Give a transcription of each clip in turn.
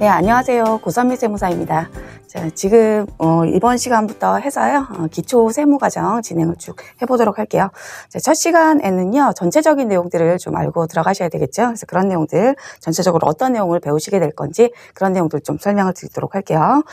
네, 안녕하세요. 고선미 세무사입니다. 자, 지금 어, 이번 시간부터 해서요. 어, 기초 세무 과정 진행을 쭉 해보도록 할게요. 자, 첫 시간에는요. 전체적인 내용들을 좀 알고 들어가셔야 되겠죠. 그래서 그런 내용들 전체적으로 어떤 내용을 배우시게 될 건지 그런 내용들 좀 설명을 드리도록 할게요.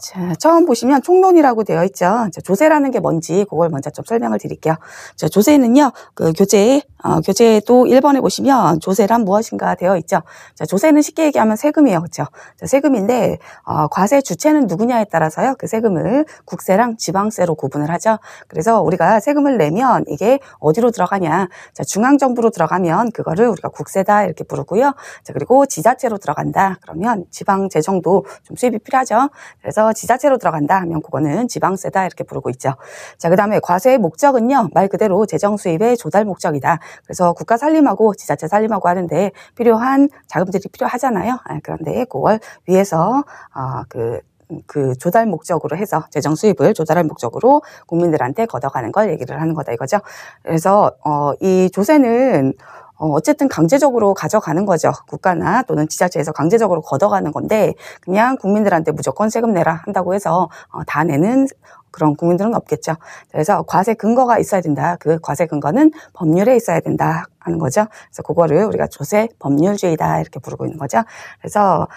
자, 처음 보시면 총론이라고 되어 있죠. 조세라는 게 뭔지 그걸 먼저 좀 설명을 드릴게요. 자, 조세는요, 그 교재, 어, 교재도 1번에 보시면 조세란 무엇인가 되어 있죠. 자, 조세는 쉽게 얘기하면 세금이에요. 그죠? 렇 세금인데, 어, 과세 주체는 누구냐에 따라서요, 그 세금을 국세랑 지방세로 구분을 하죠. 그래서 우리가 세금을 내면 이게 어디로 들어가냐. 자, 중앙정부로 들어가면 그거를 우리가 국세다 이렇게 부르고요. 자, 그리고 지자체로 들어간다. 그러면 지방재정도 좀 수입이 필요하죠. 그래서 지자체로 들어간다 하면 그거는 지방세다 이렇게 부르고 있죠. 자, 그 다음에 과세의 목적은요, 말 그대로 재정 수입의 조달 목적이다. 그래서 국가 살림하고 지자체 살림하고 하는데 필요한 자금들이 필요하잖아요. 아, 그런데 그걸 위해서, 어, 그, 그 조달 목적으로 해서 재정 수입을 조달할 목적으로 국민들한테 걷어가는 걸 얘기를 하는 거다 이거죠. 그래서 어, 이 조세는 어, 어쨌든 강제적으로 가져가는 거죠. 국가나 또는 지자체에서 강제적으로 걷어가는 건데 그냥 국민들한테 무조건 세금 내라 한다고 해서 어, 다 내는 그런 국민들은 없겠죠. 그래서 과세 근거가 있어야 된다. 그 과세 근거는 법률에 있어야 된다 하는 거죠. 그래서 그거를 우리가 조세 법률주의다 이렇게 부르고 있는 거죠. 그래서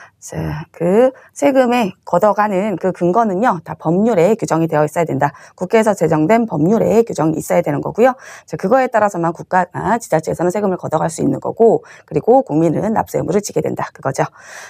그 세금에 걷어가는 그 근거는요 다 법률에 규정이 되어 있어야 된다. 국회에서 제정된 법률에 규정이 있어야 되는 거고요. 그거에 따라서만 국가나 지자체에서는 세금을 걷어갈 수 있는 거고 그리고 국민은 납세 의무를 지게 된다 그거죠.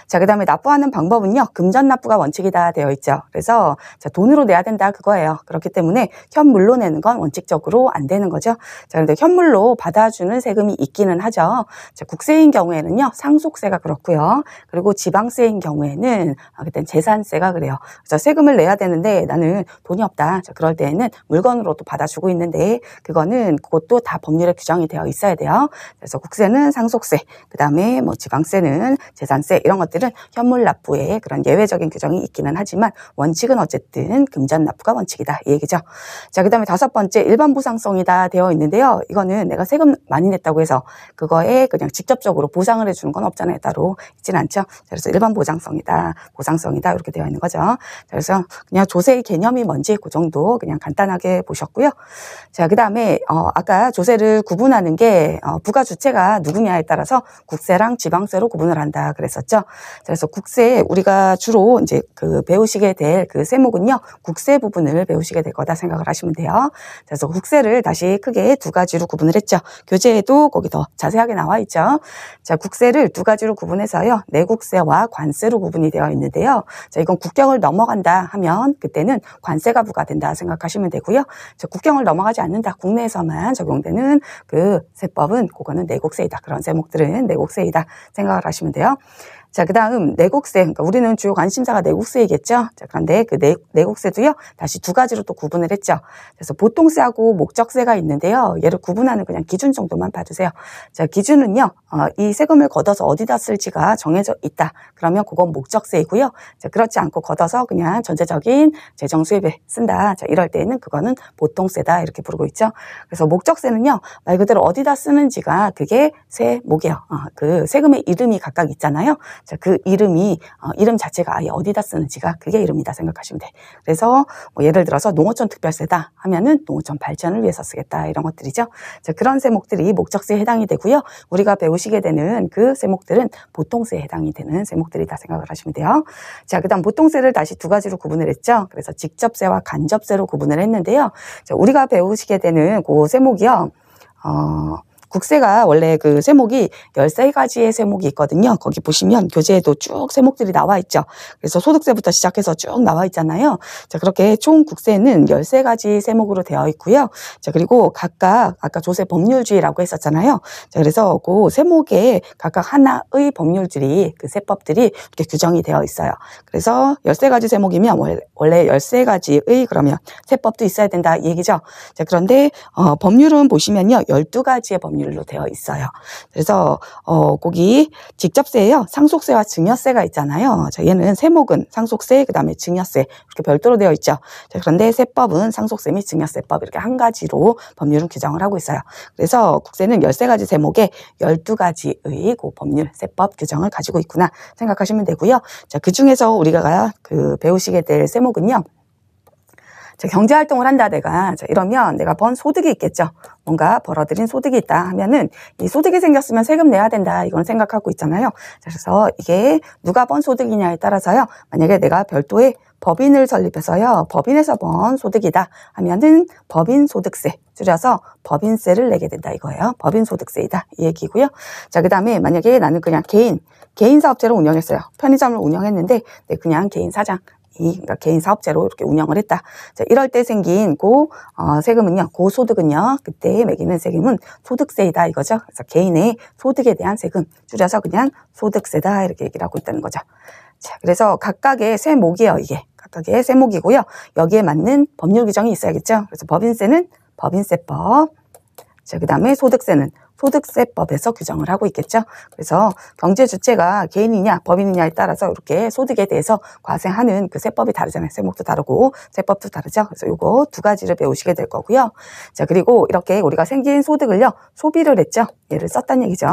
자 그다음에 납부하는 방법은요 금전 납부가 원칙이다 되어 있죠. 그래서 돈으로 내야 된다 그거 거예요. 그렇기 때문에 현물로 내는 건 원칙적으로 안 되는 거죠. 자, 그런데 현물로 받아주는 세금이 있기는 하죠. 자, 국세인 경우에는요, 상속세가 그렇고요. 그리고 지방세인 경우에는 아, 그땐 재산세가 그래요. 그래서 세금을 내야 되는데 나는 돈이 없다. 자, 그럴 때에는 물건으로 도 받아주고 있는데 그거는 그것도 다 법률에 규정이 되어 있어야 돼요. 그래서 국세는 상속세, 그 다음에 뭐 지방세는 재산세 이런 것들은 현물 납부에 그런 예외적인 규정이 있기는 하지만 원칙은 어쨌든 금전 납부가 원. 원칙이다. 이 얘기죠. 자, 그 다음에 다섯 번째 일반 보상성이다 되어 있는데요. 이거는 내가 세금 많이 냈다고 해서 그거에 그냥 직접적으로 보상을 해주는 건 없잖아요. 따로 있진 않죠. 그래서 일반 보상성이다. 보상성이다. 이렇게 되어 있는 거죠. 그래서 그냥 조세의 개념이 뭔지 그 정도 그냥 간단하게 보셨고요. 자, 그 다음에 어, 아까 조세를 구분하는 게 어, 부가 주체가 누구냐에 따라서 국세랑 지방세로 구분을 한다 그랬었죠. 그래서 국세 우리가 주로 이제 그 배우시게 될 그 세목은요. 국세 부분을 부분을 배우시게 될 거다 생각을 하시면 돼요. 그래서 국세를 다시 크게 두 가지로 구분을 했죠. 교재에도 거기 더 자세하게 나와 있죠. 자, 국세를 두 가지로 구분해서요. 내국세와 관세로 구분이 되어 있는데요. 자, 이건 국경을 넘어간다 하면 그때는 관세가 부과된다 생각하시면 되고요. 자, 국경을 넘어가지 않는다. 국내에서만 적용되는 그 세법은 그거는 내국세이다. 그런 세목들은 내국세이다 생각을 하시면 돼요. 자, 그 다음 내국세. 그러니까 우리는 주요 관심사가 내국세이겠죠. 자, 그런데 그 내, 내국세도요, 다시 두 가지로 또 구분을 했죠. 그래서 보통세하고 목적세가 있는데요. 얘를 구분하는 그냥 기준 정도만 봐주세요. 자, 기준은요, 어, 이 세금을 걷어서 어디다 쓸지가 정해져 있다. 그러면 그건 목적세이고요. 자, 그렇지 않고 걷어서 그냥 전체적인 재정 수입에 쓴다. 자, 이럴 때에는 그거는 보통세다. 이렇게 부르고 있죠. 그래서 목적세는요, 말 그대로 어디다 쓰는지가 그게 세목이에요. 어, 그 세금의 이름이 각각 있잖아요. 그 이름이 어, 이름 자체가 아예 어디다 쓰는지가 그게 이름이다 생각하시면 돼. 그래서 뭐 예를 들어서 농어촌 특별세다 하면은 농어촌 발전을 위해서 쓰겠다 이런 것들이죠. 자, 그런 세목들이 목적세에 해당이 되고요. 우리가 배우시게 되는 그 세목들은 보통세에 해당이 되는 세목들이다 생각을 하시면 돼요. 자, 그다음 보통세를 다시 두 가지로 구분을 했죠. 그래서 직접세와 간접세로 구분을 했는데요. 자, 우리가 배우시게 되는 그 세목이요. 어, 국세가 원래 그 세목이 13가지의 세목이 있거든요. 거기 보시면 교재에도 쭉 세목들이 나와 있죠. 그래서 소득세부터 시작해서 쭉 나와 있잖아요. 자, 그렇게 총 국세는 13가지 세목으로 되어 있고요. 자, 그리고 각각 아까 조세 법률주의라고 했었잖아요. 자, 그래서 그 세목에 각각 하나의 법률들이 그 세법들이 이렇게 규정이 되어 있어요. 그래서 13가지 세목이면 원래 13가지의 그러면 세법도 있어야 된다 얘기죠. 자, 그런데 어, 법률은 보시면요. 12가지의 법률 법률로 되어 있어요. 그래서 어 거기 직접세예요. 상속세와 증여세가 있잖아요. 자, 얘는 세목은 상속세, 그다음에 증여세 이렇게 별도로 되어 있죠. 자, 그런데 세법은 상속세 및 증여세법 이렇게 한 가지로 법률은 규정을 하고 있어요. 그래서 국세는 13가지 세목에 12가지의 그 법률 세법 규정을 가지고 있구나 생각하시면 되고요. 자, 그중에서 우리가 그 배우시게 될 세목은요. 경제 활동을 한다 내가 이러면 내가 번 소득이 있겠죠. 뭔가 벌어들인 소득이 있다 하면은 이 소득이 생겼으면 세금 내야 된다 이건 생각하고 있잖아요. 그래서 이게 누가 번 소득이냐에 따라서요. 만약에 내가 별도의 법인을 설립해서요. 법인에서 번 소득이다 하면은 법인 소득세 줄여서 법인세를 내게 된다 이거예요. 법인 소득세이다 이 얘기고요. 자 그다음에 만약에 나는 그냥 개인 개인 사업체를 운영했어요. 편의점을 운영했는데 그냥 개인 사장 이 그러니까 개인 사업자로 이렇게 운영을 했다. 자, 이럴 때 생긴 고 어, 세금은요, 고소득은요, 그때 매기는 세금은 소득세이다 이거죠. 그래서 개인의 소득에 대한 세금 줄여서 그냥 소득세다 이렇게 얘기를 하고 있다는 거죠. 자, 그래서 각각의 세목이에요, 이게. 각각의 세목이고요. 여기에 맞는 법률 규정이 있어야겠죠. 그래서 법인세는 법인세법. 자, 그 다음에 소득세는 소득세법에서 규정을 하고 있겠죠. 그래서 경제 주체가 개인이냐 법인이냐에 따라서 이렇게 소득에 대해서 과세하는 그 세법이 다르잖아요. 세목도 다르고 세법도 다르죠. 그래서 요거 두 가지를 배우시게 될 거고요. 자, 그리고 이렇게 우리가 생긴 소득을요. 소비를 했죠. 얘를 썼단 얘기죠.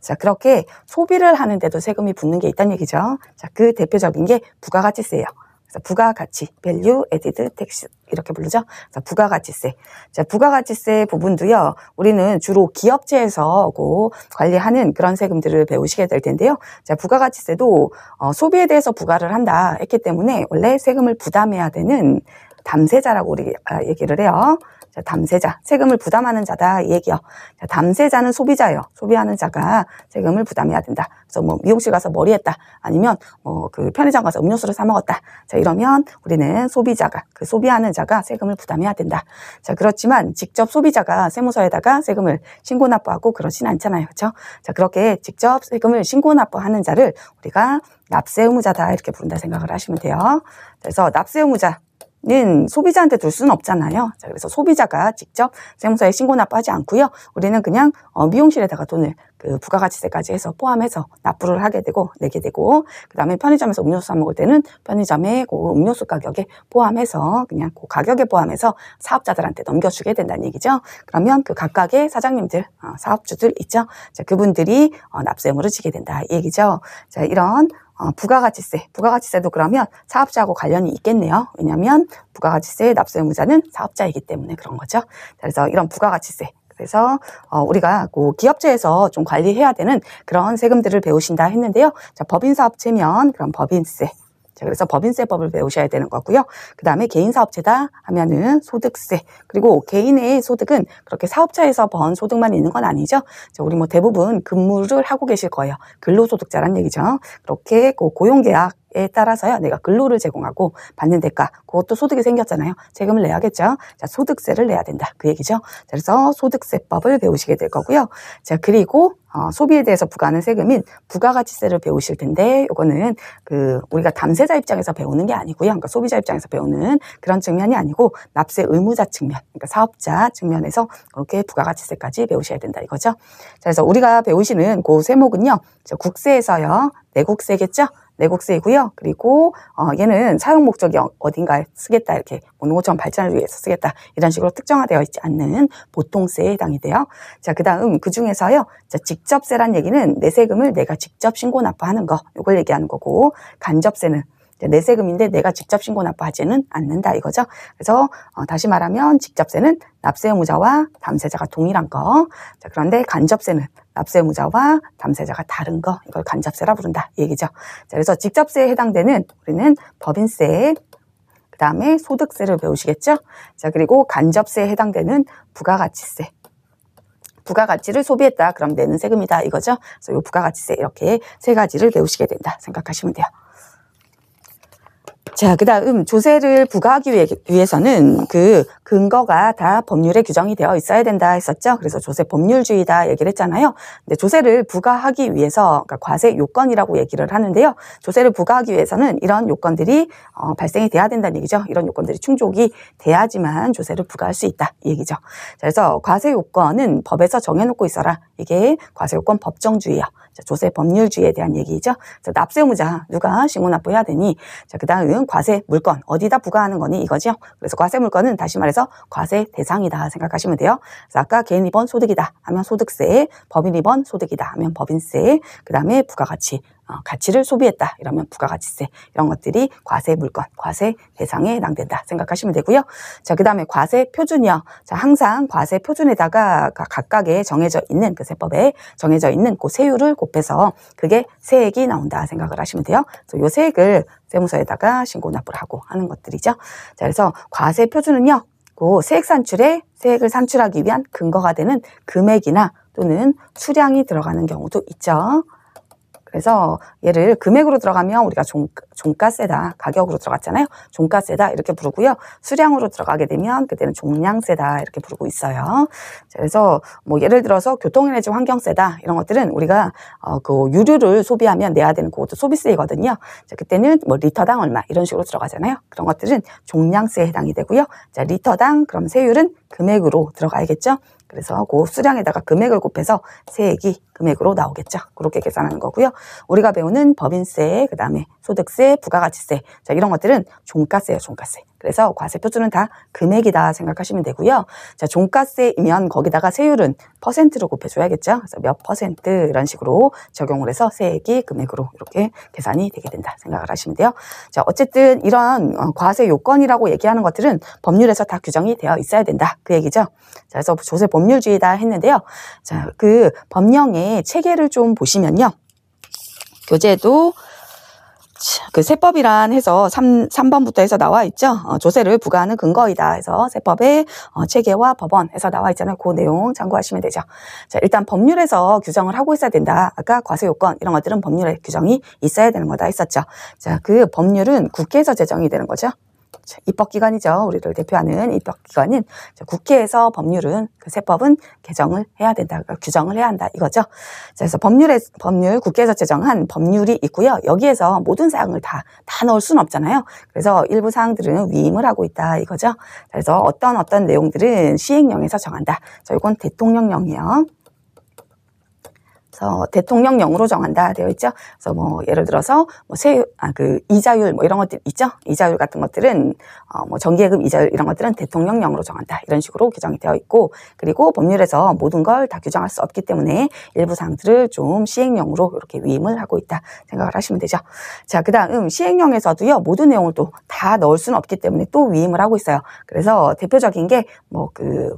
자, 그렇게 소비를 하는데도 세금이 붙는 게 있다는 얘기죠. 자, 그 대표적인 게 부가가치세예요. 그래서 부가가치, value added tax 이렇게 부르죠. 그래서 부가가치세. 자, 부가가치세 부분도요. 우리는 주로 기업체에서 관리하는 그런 세금들을 배우시게 될 텐데요. 자, 부가가치세도 어, 소비에 대해서 부과를 한다 했기 때문에 원래 세금을 부담해야 되는 담세자라고 우리 아, 얘기를 해요. 자, 담세자, 세금을 부담하는 자다 이 얘기요. 자, 담세자는 소비자예요. 소비하는 자가 세금을 부담해야 된다. 그래서 뭐 미용실 가서 머리했다, 아니면 뭐 그 편의점 가서 음료수를 사 먹었다. 자 이러면 우리는 소비자가 그 소비하는 자가 세금을 부담해야 된다. 자 그렇지만 직접 소비자가 세무서에다가 세금을 신고 납부하고 그러진 않잖아요, 그렇죠? 자 그렇게 직접 세금을 신고 납부하는 자를 우리가 납세 의무자다 이렇게 부른다 생각을 하시면 돼요. 그래서 납세 의무자 는 소비자한테 둘 수는 없잖아요. 자, 그래서 소비자가 직접 세무서에 신고 납부하지 않고요. 우리는 그냥 어, 미용실에다가 돈을 그 부가가치세까지 해서 포함해서 납부를 하게 되고 내게 되고 그다음에 편의점에서 음료수 사 먹을 때는 편의점의 그 음료수 가격에 포함해서 그냥 그 가격에 포함해서 사업자들한테 넘겨주게 된다는 얘기죠. 그러면 그 각각의 사장님들 어, 사업주들 있죠. 자, 그분들이 어, 납세 의무를 지게 된다 이 얘기죠. 자, 이런 어, 부가가치세, 부가가치세도 그러면 사업자하고 관련이 있겠네요. 왜냐하면 부가가치세 납세 의무자는 사업자이기 때문에 그런 거죠. 그래서 이런 부가가치세, 그래서 어, 우리가 그 기업체에서 좀 관리해야 되는 그런 세금들을 배우신다 했는데요. 자, 법인사업체면 그럼 법인세, 자, 그래서 법인세법을 배우셔야 되는 거고요. 그 다음에 개인사업체다 하면은 소득세. 그리고 개인의 소득은 그렇게 사업자에서 번 소득만 있는 건 아니죠. 우리 뭐 대부분 근무를 하고 계실 거예요. 근로소득자란 얘기죠. 그렇게 고용계약 에 따라서요, 내가 근로를 제공하고 받는 대가, 그것도 소득이 생겼잖아요. 세금을 내야겠죠. 자, 소득세를 내야 된다. 그 얘기죠. 그래서 소득세법을 배우시게 될 거고요. 자, 그리고 어, 소비에 대해서 부과하는 세금인 부가가치세를 배우실 텐데 이거는 그 우리가 담세자 입장에서 배우는 게 아니고요. 그러니까 소비자 입장에서 배우는 그런 측면이 아니고 납세 의무자 측면, 그러니까 사업자 측면에서 그렇게 부가가치세까지 배우셔야 된다 이거죠. 자, 그래서 우리가 배우시는 그 세목은요. 국세에서요. 내국세겠죠. 내곡수이고요. 그리고 어, 얘는 사용 목적이 어, 어딘가에 쓰겠다 이렇게 농어촌 발전을 위해서 쓰겠다 이런 식으로 특정화되어 있지 않는 보통세에 해당이 돼요. 자 그다음 그 중에서요. 자 직접세란 얘기는 내 세금을 내가 직접 신고 납부하는 거 이걸 얘기하는 거고 간접세는 내 세금인데 내가 직접 신고 납부하지는 않는다 이거죠. 그래서 어, 다시 말하면 직접세는 납세 의무자와 담세자가 동일한 거. 자, 그런데 간접세는 납세 의무자와 담세자가 다른 거. 이걸 간접세라 부른다 얘기죠. 자, 그래서 직접세에 해당되는 우리는 법인세, 그 다음에 소득세를 배우시겠죠? 자, 그리고 간접세에 해당되는 부가가치세. 부가가치를 소비했다. 그럼 내는 세금이다. 이거죠? 그래서 요 부가가치세 이렇게 세 가지를 배우시게 된다. 생각하시면 돼요. 자, 그 다음 음, 조세를 부과하기 위해서는 그 근거가 다 법률에 규정이 되어 있어야 된다 했었죠. 그래서 조세 법률주의다 얘기를 했잖아요. 근데 조세를 부과하기 위해서 그러니까 과세 요건이라고 얘기를 하는데요. 조세를 부과하기 위해서는 이런 요건들이 어, 발생이 돼야 된다는 얘기죠. 이런 요건들이 충족이 돼야지만 조세를 부과할 수 있다 이 얘기죠. 자, 그래서 과세 요건은 법에서 정해놓고 있어라. 이게 과세 요건 법정주의요. 자, 조세 법률주의에 대한 얘기죠. 납세 의무자 누가 신고납부해야 되니? 자, 그 다음 과세 물건 어디다 부과하는 거니 이거죠. 그래서 과세 물건은 다시 말해서 과세 대상이다 생각하시면 돼요. 그래서 아까 개인 입원 소득이다 하면 소득세, 법인 입원 소득이다 하면 법인세, 그 다음에 부가가치 어, 가치를 소비했다. 이러면 부가가치세 이런 것들이 과세 물건, 과세 대상에 해당된다 생각하시면 되고요. 자, 그다음에 과세 표준이요. 자, 항상 과세 표준에다가 각각의 정해져 있는 그 세법에 정해져 있는 그 세율을 곱해서 그게 세액이 나온다 생각을 하시면 돼요. 그래서 요 세액을 세무서에다가 신고 납부를 하고 하는 것들이죠. 자, 그래서 과세 표준은요. 그 세액 산출에 세액을 산출하기 위한 근거가 되는 금액이나 또는 수량이 들어가는 경우도 있죠. 그래서 얘를 금액으로 들어가면 우리가 종, 종가세다 가격으로 들어갔잖아요. 종가세다 이렇게 부르고요. 수량으로 들어가게 되면 그때는 종량세다 이렇게 부르고 있어요. 그래서 뭐 예를 들어서 교통에너지 환경세다 이런 것들은 우리가 어, 그 유류를 소비하면 내야 되는 그것도 소비세이거든요. 그때는 뭐 리터당 얼마 이런 식으로 들어가잖아요. 그런 것들은 종량세에 해당이 되고요. 자, 리터당 그럼 세율은 금액으로 들어가야겠죠. 그래서 하고 수량에다가 금액을 곱해서 세액이 금액으로 나오겠죠. 그렇게 계산하는 거고요. 우리가 배우는 법인세, 그 다음에 소득세, 부가가치세 자 이런 것들은 종가세예요, 종가세. 그래서 과세 표준은 다 금액이다 생각하시면 되고요. 자 종가세이면 거기다가 세율은 퍼센트로 곱해줘야겠죠. 그래서 몇 퍼센트 이런 식으로 적용을 해서 세액이 금액으로 이렇게 계산이 되게 된다 생각을 하시면 돼요. 자 어쨌든 이런 어, 과세 요건이라고 얘기하는 것들은 법률에서 다 규정이 되어 있어야 된다 그 얘기죠. 자 그래서 조세 법률주의다 했는데요. 자그 법령의 체계를 좀 보시면요. 교재도 그 세법이란 해서 3, 3번부터 해서 나와 있죠. 어, 조세를 부과하는 근거이다 해서 세법의 어, 체계와 법원 해서 나와 있잖아요. 그 내용 참고하시면 되죠. 자, 일단 법률에서 규정을 하고 있어야 된다. 아까 과세 요건 이런 것들은 법률에 규정이 있어야 되는 거다 했었죠. 자, 그 법률은 국회에서 제정이 되는 거죠. 입법기관이죠. 우리를 대표하는 입법기관인 국회에서 법률은 그 세법은 개정을 해야 된다, 규정을 해야 한다 이거죠. 그래서 법률에 법률 국회에서 제정한 법률이 있고요. 여기에서 모든 사항을 다 다 넣을 수는 없잖아요. 그래서 일부 사항들은 위임을 하고 있다 이거죠. 그래서 어떤 어떤 내용들은 시행령에서 정한다. 자, 이건 대통령령이에요. 그래서 대통령령으로 정한다 되어 있죠. 그래서 뭐 예를 들어서 뭐세 아, 그 이자율 뭐 이런 것들 있죠. 이자율 같은 것들은 어, 뭐 정기예금 이자율 이런 것들은 대통령령으로 정한다 이런 식으로 규정이 되어 있고 그리고 법률에서 모든 걸 다 규정할 수 없기 때문에 일부 사항들을 좀 시행령으로 이렇게 위임을 하고 있다 생각을 하시면 되죠. 자 그다음 음, 시행령에서도요 모든 내용을 또 다 넣을 수는 없기 때문에 또 위임을 하고 있어요. 그래서 대표적인 게 뭐 그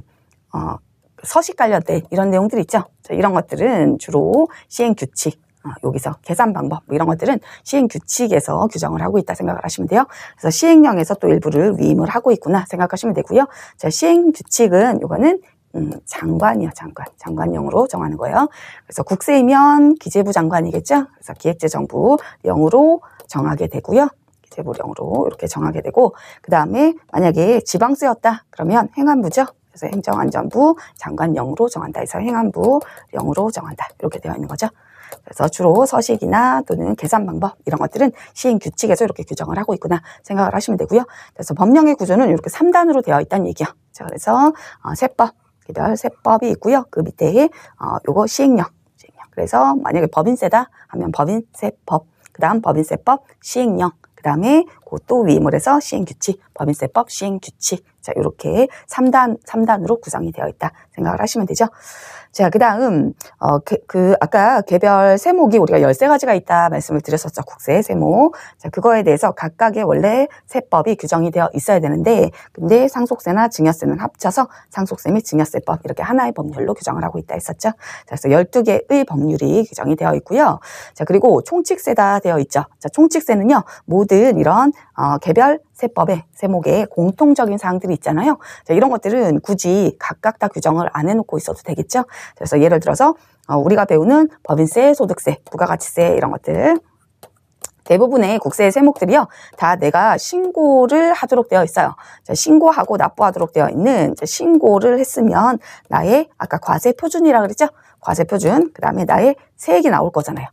어, 서식 관련된 이런 내용들이 있죠. 자, 이런 것들은 주로 시행 규칙, 어, 여기서 계산 방법 뭐 이런 것들은 시행 규칙에서 규정을 하고 있다 생각을 하시면 돼요. 그래서 시행령에서 또 일부를 위임을 하고 있구나 생각하시면 되고요. 자, 시행 규칙은 요거는 음, 장관이요, 장관. 장관령으로 정하는 거예요. 그래서 국세이면 기재부 장관이겠죠? 그래서 기획재정부령으로 정하게 되고요. 기재부령으로 이렇게 정하게 되고, 그 다음에 만약에 지방세였다, 그러면 행안부죠? 그래서 행정안전부 장관 0으로 정한다 해서 행안부 0으로 정한다 이렇게 되어 있는 거죠. 그래서 주로 서식이나 또는 계산 방법 이런 것들은 시행 규칙에서 이렇게 규정을 하고 있구나 생각을 하시면 되고요. 그래서 법령의 구조는 이렇게 3단으로 되어 있다는 얘기야. 자, 그래서 어, 세법, 기별 세법이 있고요. 그 밑에 어, 요거 시행령, 시행령. 그래서 만약에 법인세다 하면 법인세법, 그다음 법인세법 시행령, 그다음에 그또 위임을 해서 시행규칙, 법인세법 시행규칙 자, 이렇게 3단, 3단으로 구성이 되어 있다 생각을 하시면 되죠. 자, 그 다음, 어, 그, 그, 아까 개별 세목이 우리가 13가지가 있다 말씀을 드렸었죠. 국세 세목. 자, 그거에 대해서 각각의 원래 세법이 규정이 되어 있어야 되는데, 근데 상속세나 증여세는 합쳐서 상속세 및 증여세법 이렇게 하나의 법률로 규정을 하고 있다 했었죠. 자, 그래서 12개의 법률이 규정이 되어 있고요. 자, 그리고 총칙세다 되어 있죠. 자, 총칙세는요, 모든 이런, 어, 개별 세법의 세목에 공통적인 사항들이 있잖아요. 자, 이런 것들은 굳이 각각 다 규정을 안 해놓고 있어도 되겠죠. 그래서 예를 들어서 어, 우리가 배우는 법인세, 소득세, 부가가치세 이런 것들 대부분의 국세 세목들이요. 다 내가 신고를 하도록 되어 있어요. 신고하고 납부하도록 되어 있는 신고를 했으면 나의 아까 과세 표준이라 그랬죠? 과세 표준, 그 다음에 나의 세액이 나올 거잖아요.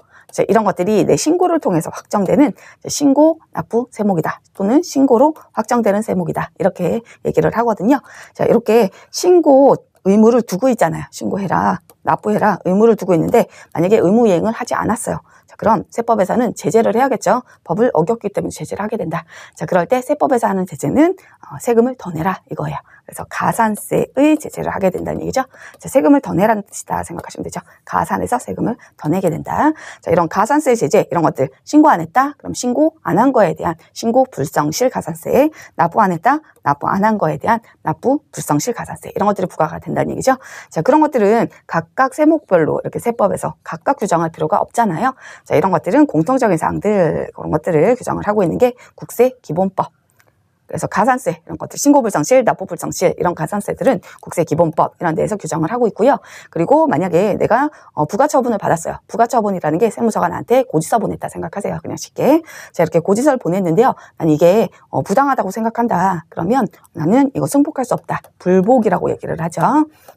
이런 것들이 내 신고를 통해서 확정되는 신고 납부 세목이다 또는 신고로 확정되는 세목이다 이렇게 얘기를 하거든요. 자 이렇게 신고 의무를 두고 있잖아요. 신고해라, 납부해라 의무를 두고 있는데 만약에 의무 이행을 하지 않았어요. 자, 그럼 세법에서는 제재를 해야겠죠. 법을 어겼기 때문에 제재를 하게 된다. 자, 그럴 때 세법에서 하는 제재는 어, 세금을 더 내라 이거예요. 그래서 가산세의 제재를 하게 된다는 얘기죠. 세금을 더 내라는 뜻이다 생각하시면 되죠. 가산에서 세금을 더 내게 된다. 자, 이런 가산세 제재 이런 것들 신고 안 했다? 그럼 신고 안 한 거에 대한 신고 불성실 가산세, 납부 안 했다? 납부 안 한 거에 대한 납부 불성실 가산세 이런 것들이 부과가 된다는 얘기죠. 자, 그런 것들은 각각 세목별로 이렇게 세법에서 각각 규정할 필요가 없잖아요. 자, 이런 것들은 공통적인 사항들 그런 것들을 규정을 하고 있는 게 국세 기본법 그래서 가산세 이런 것들 신고불성실, 납부불성실 이런 가산세들은 국세기본법 이런 데에서 규정을 하고 있고요. 그리고 만약에 내가 어, 부가처분을 받았어요. 부가처분이라는 게 세무서가 나한테 고지서 보냈다 생각하세요. 그냥 쉽게 제가 이렇게 고지서를 보냈는데요. 난 이게 어, 부당하다고 생각한다. 그러면 나는 이거 승복할 수 없다. 불복이라고 얘기를 하죠.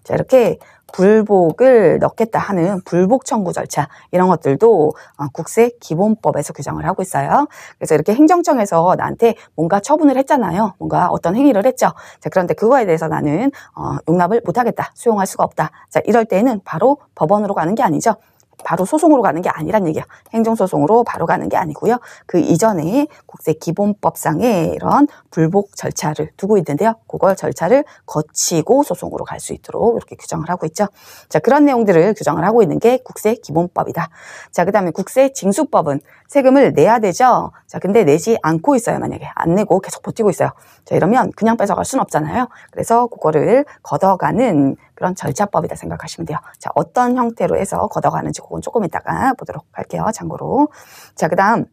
자 이렇게 불복을 넣겠다 하는 불복 청구 절차 이런 것들도 어, 국세 기본법에서 규정을 하고 있어요. 그래서 이렇게 행정청에서 나한테 뭔가 처분을 했잖아요. 뭔가 어떤 행위를 했죠. 자, 그런데 그거에 대해서 나는 어, 용납을 못하겠다, 수용할 수가 없다. 자, 이럴 때는 바로 법원으로 가는 게 아니죠. 바로 소송으로 가는 게 아니란 얘기야. 행정소송으로 바로 가는 게 아니고요. 그 이전에 국세기본법상에 이런 불복 절차를 두고 있는데요. 그걸 절차를 거치고 소송으로 갈 수 있도록 이렇게 규정을 하고 있죠. 자, 그런 내용들을 규정을 하고 있는 게 국세기본법이다. 자, 그 다음에 국세징수법은 세금을 내야 되죠. 자, 근데 내지 않고 있어요. 만약에 안 내고 계속 버티고 있어요. 자, 이러면 그냥 뺏어갈 순 없잖아요. 그래서 그거를 걷어가는 그런 절차법이다 생각하시면 돼요. 자, 어떤 형태로 해서 걷어가는지 그건 조금 이따가 보도록 할게요. 참고로. 자, 그 다음.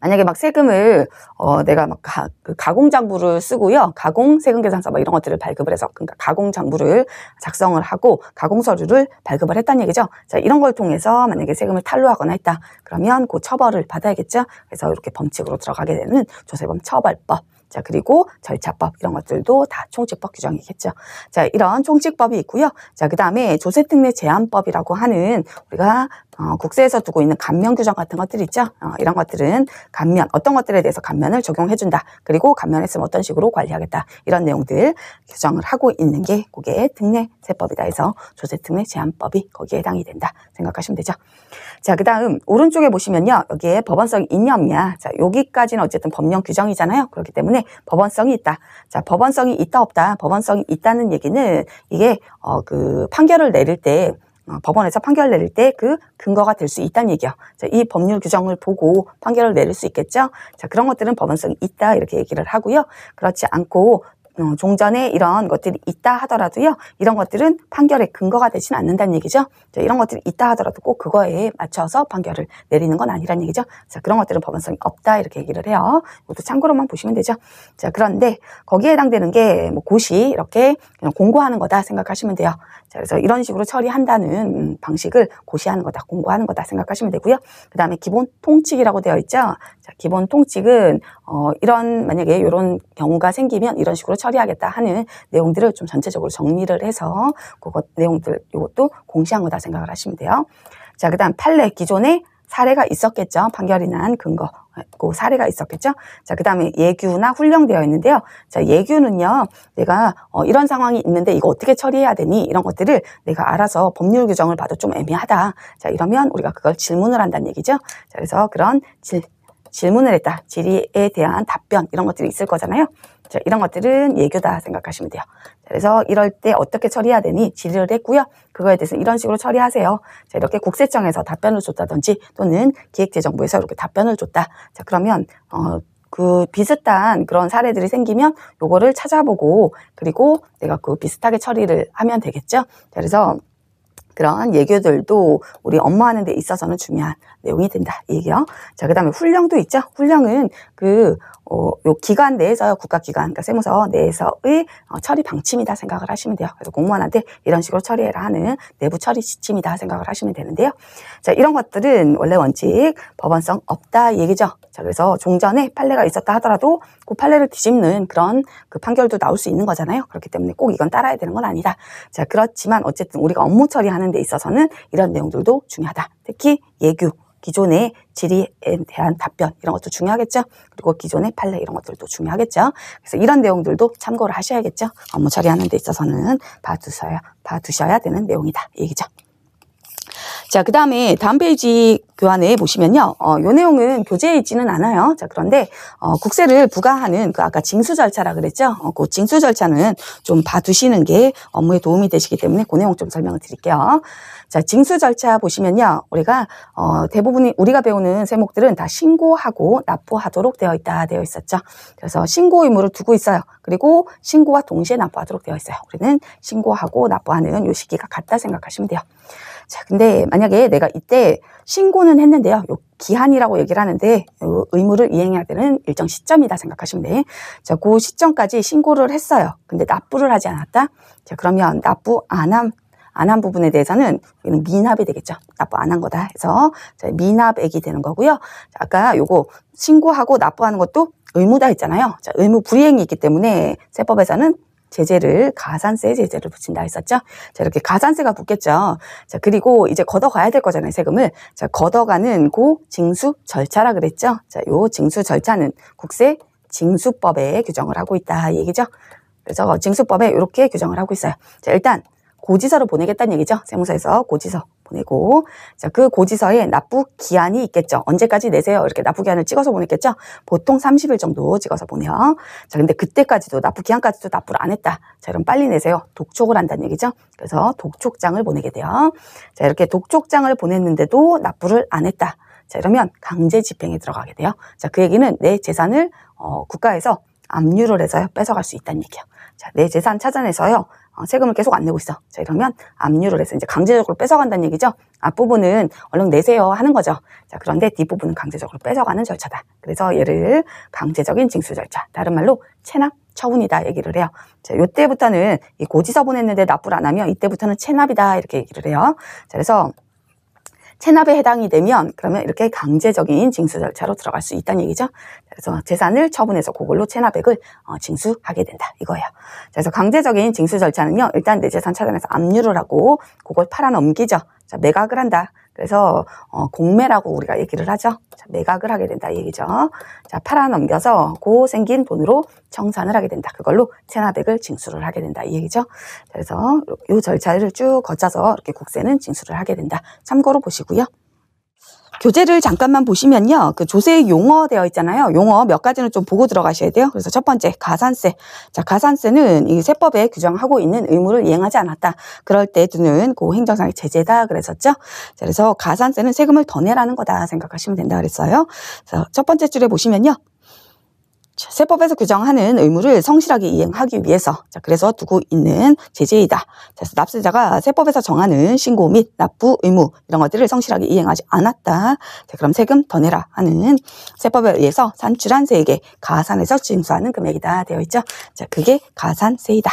만약에 막 세금을 어 내가 막 가, 그 가공 장부를 쓰고요. 가공 세금 계산서 막 뭐 이런 것들을 발급을 해서 그러니까 가공 장부를 작성을 하고 가공 서류를 발급을 했다는 얘기죠. 자, 이런 걸 통해서 만약에 세금을 탈루하거나 했다. 그러면 그 처벌을 받아야겠죠. 그래서 이렇게 범칙으로 들어가게 되는 조세범 처벌법 자, 그리고 절차법 이런 것들도 다 총칙법 규정이겠죠. 자, 이런 총칙법이 있고요. 자, 그 다음에 조세특례 제한법이라고 하는 우리가 어, 국세에서 두고 있는 감면 규정 같은 것들 있죠. 어, 이런 것들은 감면, 어떤 것들에 대해서 감면을 적용해준다. 그리고 감면했으면 어떤 식으로 관리하겠다. 이런 내용들 규정을 하고 있는 게 그게 특례세법이다 해서 조세특례 제한법이 거기에 해당이 된다. 생각하시면 되죠. 자, 그 다음 오른쪽에 보시면요. 여기에 법원성 이념이야. 자, 여기까지는 어쨌든 법령 규정이잖아요. 그렇기 때문에 법원성이 있다. 자, 법원성이 있다 없다. 법원성이 있다는 얘기는 이게 어, 그 판결을 내릴 때 어, 법원에서 판결 내릴 때 그 근거가 될 수 있다는 얘기요. 자, 이 법률 규정을 보고 판결을 내릴 수 있겠죠. 자, 그런 것들은 법원성이 있다 이렇게 얘기를 하고요. 그렇지 않고 어, 종전에 이런 것들이 있다 하더라도요. 이런 것들은 판결의 근거가 되진 않는다는 얘기죠. 이런 것들이 있다 하더라도 꼭 그거에 맞춰서 판결을 내리는 건아니라는 얘기죠. 자, 그런 것들은 법원성이 없다 이렇게 얘기를 해요. 이것도 참고로만 보시면 되죠. 자, 그런데 거기에 해당되는 게뭐 고시 이렇게 공고하는 거다 생각하시면 돼요. 자, 그래서 이런 식으로 처리한다는 방식을 고시하는 거다, 공부하는 거다 생각하시면 되고요. 그 다음에 기본 통칙이라고 되어 있죠. 자, 기본 통칙은 어, 이런 만약에 이런 경우가 생기면 이런 식으로 처리하겠다 하는 내용들을 좀 전체적으로 정리를 해서 그것 내용들 이것도 공시한 거다 생각을 하시면 돼요. 자, 그 다음 판례 기존에 사례가 있었겠죠. 판결이 난 근거. 고 사례가 있었겠죠. 자, 그 다음에 예규나 훈령되어 있는데요. 자, 예규는요, 내가 어, 이런 상황이 있는데 이거 어떻게 처리해야 되니? 이런 것들을 내가 알아서 법률 규정을 봐도 좀 애매하다. 자, 이러면 우리가 그걸 질문을 한다는 얘기죠. 자, 그래서 그런 질, 질문을 했다, 질의에 대한 답변 이런 것들이 있을 거잖아요. 자, 이런 것들은 예교다 생각하시면 돼요. 그래서 이럴 때 어떻게 처리해야 되니 질의를 했고요. 그거에 대해서 이런 식으로 처리하세요. 자, 이렇게 국세청에서 답변을 줬다든지 또는 기획재정부에서 이렇게 답변을 줬다. 자, 그러면 어, 그 비슷한 그런 사례들이 생기면 요거를 찾아보고 그리고 내가 그 비슷하게 처리를 하면 되겠죠. 자, 그래서 그런 예교들도 우리 업무하는 데 있어서는 중요한 내용이 된다. 얘기요. 자, 그 다음에 훈령도 있죠. 훈령은 그, 어, 요 기관 내에서 국가기관, 그러니까 세무서 내에서의 어, 처리 방침이다 생각을 하시면 돼요. 그래서 공무원한테 이런 식으로 처리해라 하는 내부 처리 지침이다 생각을 하시면 되는데요. 자, 이런 것들은 원래 원칙, 법원성 없다 얘기죠. 자, 그래서 종전에 판례가 있었다 하더라도 그 판례를 뒤집는 그런 그 판결도 나올 수 있는 거잖아요. 그렇기 때문에 꼭 이건 따라야 되는 건 아니다. 자, 그렇지만 어쨌든 우리가 업무 처리하는 하는 데 있어서는 이런 내용들도 중요하다. 특히 예규, 기존의 질의에 대한 답변 이런 것도 중요하겠죠. 그리고 기존의 판례 이런 것들도 중요하겠죠. 그래서 이런 내용들도 참고를 하셔야겠죠. 업무 처리하는 데 있어서는 봐두셔야, 봐두셔야 되는 내용이다. 얘기죠. 자, 그 다음에 다음 페이지 교환에 보시면요. 어, 요 내용은 교재에 있지는 않아요. 자, 그런데, 어, 국세를 부과하는 그 아까 징수 절차라 그랬죠? 어, 그 징수 절차는 좀 봐두시는 게 업무에 도움이 되시기 때문에 그 내용 좀 설명을 드릴게요. 자, 징수 절차 보시면요. 우리가, 어, 대부분이 우리가 배우는 세목들은 다 신고하고 납부하도록 되어 있다, 되어 있었죠. 그래서 신고 의무를 두고 있어요. 그리고 신고와 동시에 납부하도록 되어 있어요. 우리는 신고하고 납부하는 요 시기가 같다 생각하시면 돼요. 자, 근데 만약에 내가 이때 신고는 했는데요. 요 기한이라고 얘기를 하는데 의무를 이행해야 되는 일정 시점이다 생각하시면 돼. 자, 그 시점까지 신고를 했어요. 근데 납부를 하지 않았다. 자, 그러면 납부 안함 안한 부분에 대해서는 여기는 미납이 되겠죠. 납부 안 한 거다 해서 자, 미납액이 되는 거고요. 자, 아까 요거 신고하고 납부하는 것도 의무다 했잖아요. 자, 의무 불이행이 있기 때문에 세법에서는 제재를 가산세 제재를 붙인다 했었죠. 자, 이렇게 가산세가 붙겠죠. 자, 그리고 이제 걷어가야 될 거잖아요, 세금을. 자, 걷어가는 고 징수 절차라 그랬죠. 자, 요 징수 절차는 국세 징수법에 규정을 하고 있다 얘기죠. 그래서 징수법에 이렇게 규정을 하고 있어요. 자, 일단 고지서를 보내겠다는 얘기죠. 세무서에서 고지서 보내고 자, 그 고지서에 납부 기한이 있겠죠. 언제까지 내세요? 이렇게 납부 기한을 찍어서 보냈겠죠. 보통 30일 정도 찍어서 보내요. 자, 근데 그때까지도 납부 기한까지도 납부를 안 했다. 자, 그럼 빨리 내세요. 독촉을 한다는 얘기죠. 그래서 독촉장을 보내게 돼요. 자, 이렇게 독촉장을 보냈는데도 납부를 안 했다. 자, 이러면 강제 집행에 들어가게 돼요. 자, 그 얘기는 내 재산을 어, 국가에서 압류를 해서요. 뺏어갈 수 있다는 얘기예요. 자, 내 재산 찾아내서요. 어, 세금을 계속 안 내고 있어. 자, 이러면 압류를 해서 이제 강제적으로 뺏어간다는 얘기죠. 앞부분은 얼른 내세요 하는 거죠. 자, 그런데 뒷부분은 강제적으로 뺏어가는 절차다. 그래서 얘를 강제적인 징수 절차. 다른 말로 체납 처분이다 얘기를 해요. 자, 요때부터는 이 고지서 보냈는데 납부를 안 하면 이때부터는 체납이다 이렇게 얘기를 해요. 자, 그래서 체납에 해당이 되면 그러면 이렇게 강제적인 징수 절차로 들어갈 수 있다는 얘기죠. 그래서 재산을 처분해서 그걸로 체납액을 어, 징수하게 된다 이거예요. 그래서 강제적인 징수 절차는요. 일단 내 재산 차단해서 압류를 하고 그걸 팔아넘기죠. 자, 매각을 한다. 그래서 어, 공매라고 우리가 얘기를 하죠. 자, 매각을 하게 된다 이 얘기죠. 자, 팔아 넘겨서 고 생긴 돈으로 청산을 하게 된다. 그걸로 체납액을 징수를 하게 된다 이 얘기죠. 그래서 요 절차를 쭉 거쳐서 이렇게 국세는 징수를 하게 된다. 참고로 보시고요. 교재를 잠깐만 보시면요. 그 조세 용어 되어 있잖아요. 용어 몇 가지는 좀 보고 들어가셔야 돼요. 그래서 첫 번째 가산세. 자, 가산세는 이 세법에 규정하고 있는 의무를 이행하지 않았다. 그럴 때 드는 고그 행정상의 제재다 그랬었죠. 자, 그래서 가산세는 세금을 더 내라는 거다 생각하시면 된다 그랬어요. 그래서 첫 번째 줄에 보시면요. 세법에서 규정하는 의무를 성실하게 이행하기 위해서 자, 그래서 두고 있는 제재이다. 자, 납세자가 세법에서 정하는 신고 및 납부 의무 이런 것들을 성실하게 이행하지 않았다. 자, 그럼 세금 더 내라 하는 세법에 의해서 산출한 세액에가산해서 징수하는 금액이다 되어 있죠. 자, 그게 가산세이다.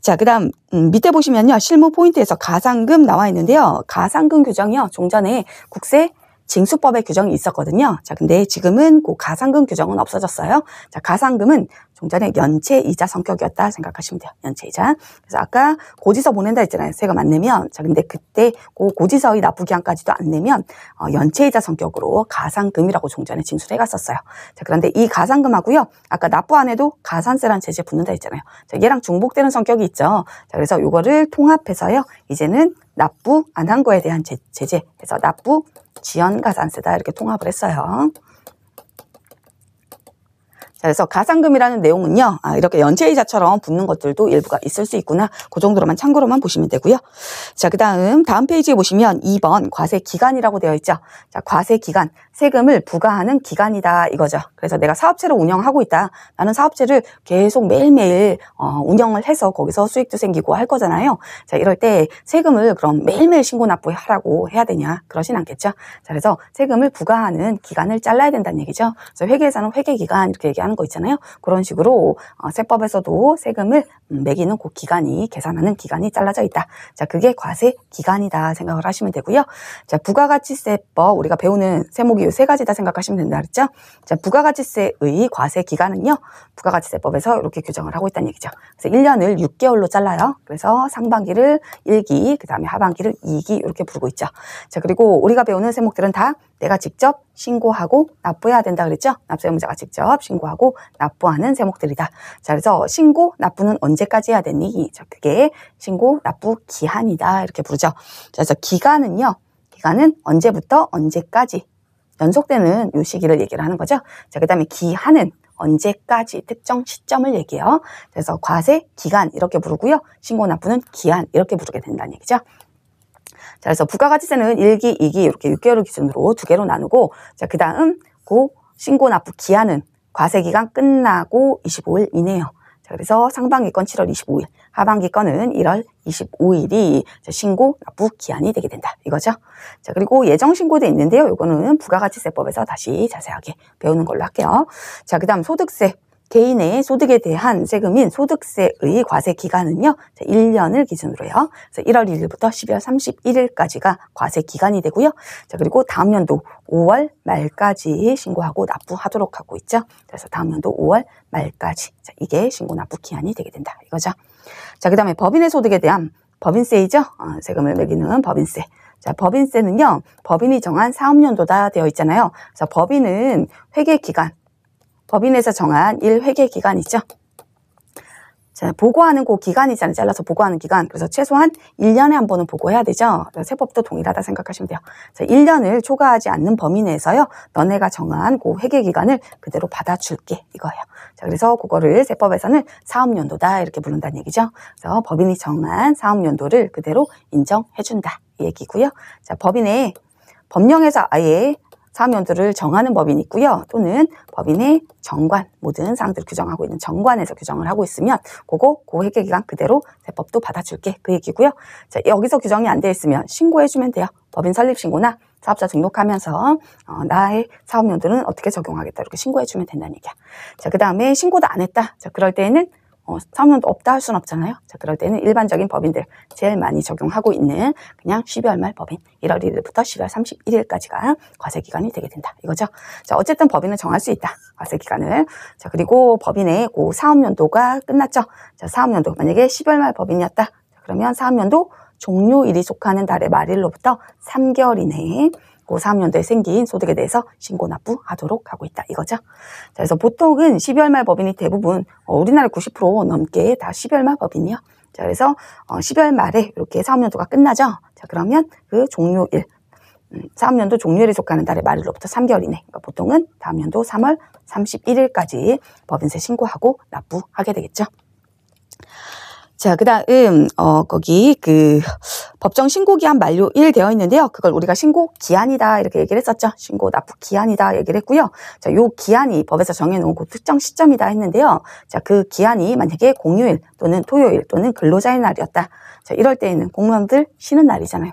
자, 그 다음, 음, 밑에 보시면요. 실무 포인트에서 가상금 나와 있는데요. 가상금 규정이요. 종전에 국세, 징수법의 규정이 있었거든요. 자, 근데 지금은 그 가상금 규정은 없어졌어요. 자, 가상금은 종전에 연체 이자 성격이었다 생각하시면 돼요. 연체 이자. 그래서 아까 고지서 보낸다 했잖아요. 세금 안 내면. 자, 근데 그때 그 고지서의 납부 기한까지도 안 내면 어, 연체 이자 성격으로 가상금이라고 종전에 징수를 해갔었어요. 자, 그런데 이 가상금하고요. 아까 납부 안 해도 가산세란 제재 붙는다 했잖아요. 자, 얘랑 중복되는 성격이 있죠. 자, 그래서 요거를 통합해서요. 이제는 납부 안 한 거에 대한 제, 제재. 그래서 납부 지연 가산세다 이렇게 통합을 했어요. 그래서 가산금이라는 내용은요. 아, 이렇게 연체이자처럼 붙는 것들도 일부가 있을 수 있구나. 그 정도로만 참고로만 보시면 되고요. 자, 그 다음 다음 페이지에 보시면 2번 과세 기간이라고 되어 있죠. 자, 과세 기간. 세금을 부과하는 기간이다 이거죠. 그래서 내가 사업체를 운영하고 있다. 나는 사업체를 계속 매일매일 어, 운영을 해서 거기서 수익도 생기고 할 거잖아요. 자 이럴 때 세금을 그럼 매일매일 신고 납부하라고 해야 되냐 그러진 않겠죠. 자 그래서 세금을 부과하는 기간을 잘라야 된다는 얘기죠. 그래서 회계사는 회계 기간 이렇게 얘기하는 거 있잖아요. 그런 식으로 어, 세법에서도 세금을 음, 매기는 그 기간이 계산하는 기간이 잘라져 있다. 자 그게 과세 기간이다 생각을 하시면 되고요. 자 부가가치세법 우리가 배우는 세목이 이유 세 가지다 생각하시면 된다 그랬죠? 자, 부가가치세의 과세 기간은요. 부가가치세법에서 이렇게 규정을 하고 있다는 얘기죠. 그래서 1년을 6개월로 잘라요. 그래서 상반기를 1기, 그다음에 하반기를 2기 이렇게 부르고 있죠. 자, 그리고 우리가 배우는 세목들은 다 내가 직접 신고하고 납부해야 된다 그랬죠? 납세의무자가 직접 신고하고 납부하는 세목들이다. 자, 그래서 신고, 납부는 언제까지 해야 되니? 자, 그게 신고, 납부 기한이다. 이렇게 부르죠. 자, 그래서 기간은요. 기간은 언제부터 언제까지 연속되는 요 시기를 얘기를 하는 거죠. 자, 그 다음에 기한은 언제까지 특정 시점을 얘기해요. 그래서 과세 기간 이렇게 부르고요. 신고 납부는 기한 이렇게 부르게 된다는 얘기죠. 자, 그래서 부가가치세는 1기, 2기 이렇게 6개월을 기준으로 두 개로 나누고 자, 그 다음 고 신고 납부 기한은 과세 기간 끝나고 25일 이내요. 자, 그래서 상반기건 7월 25일, 하반기 건은 1월 25일이 신고 납부 기한이 되게 된다. 이거죠. 자, 그리고 예정 신고도 있는데요. 이거는 부가가치세법에서 다시 자세하게 배우는 걸로 할게요. 자, 그 다음 소득세. 개인의 소득에 대한 세금인 소득세의 과세 기간은요, 1년을 기준으로요. 1월 1일부터 12월 31일까지가 과세 기간이 되고요. 자, 그리고 다음 연도 5월 말까지 신고하고 납부하도록 하고 있죠. 그래서 다음 연도 5월 말까지. 자, 이게 신고 납부 기한이 되게 된다. 이거죠. 자, 그 다음에 법인의 소득에 대한 법인세이죠. 어, 세금을 매기는 법인세. 자, 법인세는요, 법인이 정한 사업연도다 되어 있잖아요. 자, 법인은 회계기간, 법인에서 정한 일회계기간이죠. 자, 보고하는 그 기간이잖아요. 잘라서 보고하는 기간. 그래서 최소한 1년에 한 번은 보고해야 되죠. 세법도 동일하다 생각하시면 돼요. 자, 1년을 초과하지 않는 범위 내에서요. 너네가 정한 그 회계 기간을 그대로 받아줄게 이거예요. 자, 그래서 그거를 세법에서는 사업연도다 이렇게 부른다는 얘기죠. 그래서 법인이 정한 사업연도를 그대로 인정해준다 이 얘기고요. 자, 법인의 법령에서 아예 사업연도를 정하는 법인이 있고요. 또는 법인의 정관, 모든 사항들을 규정하고 있는 정관에서 규정을 하고 있으면 그거 고회계기간 그 그대로 세법도 받아줄게 그 얘기고요. 자, 여기서 규정이 안 돼 있으면 신고해주면 돼요. 법인 설립신고나 사업자 등록하면서 어, 나의 사업연도는 어떻게 적용하겠다 이렇게 신고해주면 된다는 얘기야. 자, 그 다음에 신고도 안 했다. 자, 그럴 때에는 어, 사업론도 없다 할 수는 없잖아요. 자, 그럴 때는 일반적인 법인들 제일 많이 적용하고 있는 그냥 12월 말 법인 1월 1일부터 12월 31일까지가 과세 기간이 되게 된다. 이거죠. 자, 어쨌든 법인은 정할 수 있다. 과세 기간을. 자, 그리고 법인의 고 사업연도가 끝났죠. 자, 사업연도 만약에 12월 말 법인이었다. 자, 그러면 사업연도 종료일이 속하는 달의 말일로부터 3개월 이내에 고0 3년도에 생긴 소득에 대해서 신고 납부하도록 하고 있다 이거죠. 자, 그래서 보통은 12월 말 법인이 대부분 어, 우리나라 90% 넘게 다 12월 말 법인이요. 자, 그래서 12월 어, 말에 이렇게 사업연도가 끝나죠. 자, 그러면 그 종료일 사업연도 음, 종료일에 속하는 달의 말일로부터 3개월 이내, 그러니까 보통은 다음 연도 3월 31일까지 법인세 신고하고 납부하게 되겠죠. 자, 그 다음, 어, 거기, 그, 법정 신고기한 만료 1 되어 있는데요. 그걸 우리가 신고 기한이다. 이렇게 얘기를 했었죠. 신고 납부 기한이다. 얘기를 했고요. 자, 요 기한이 법에서 정해놓은 그 특정 시점이다 했는데요. 자, 그 기한이 만약에 공휴일 또는 토요일 또는 근로자의 날이었다. 자, 이럴 때에는 공무원들 쉬는 날이잖아요.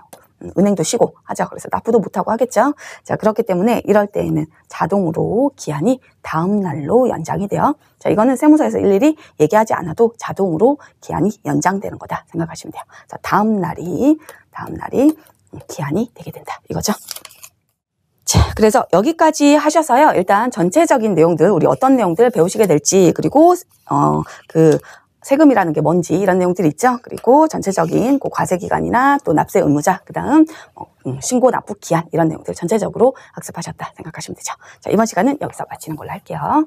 은행도 쉬고 하자. 그래서 납부도 못하고 하겠죠. 자, 그렇기 때문에 이럴 때에는 자동으로 기한이 다음 날로 연장이 돼요. 자, 이거는 세무서에서 일일이 얘기하지 않아도 자동으로 기한이 연장되는 거다 생각하시면 돼요. 자, 다음 날이, 다음 날이 기한이 되게 된다. 이거죠. 자, 그래서 여기까지 하셔서요. 일단 전체적인 내용들, 우리 어떤 내용들 배우시게 될지, 그리고, 어, 그, 세금이라는 게 뭔지 이런 내용들이 있죠. 그리고 전체적인 그 과세 기간이나 또 납세 의무자, 그다음 어, 음, 신고 납부 기한 이런 내용들 전체적으로 학습하셨다 생각하시면 되죠. 자, 이번 시간은 여기서 마치는 걸로 할게요.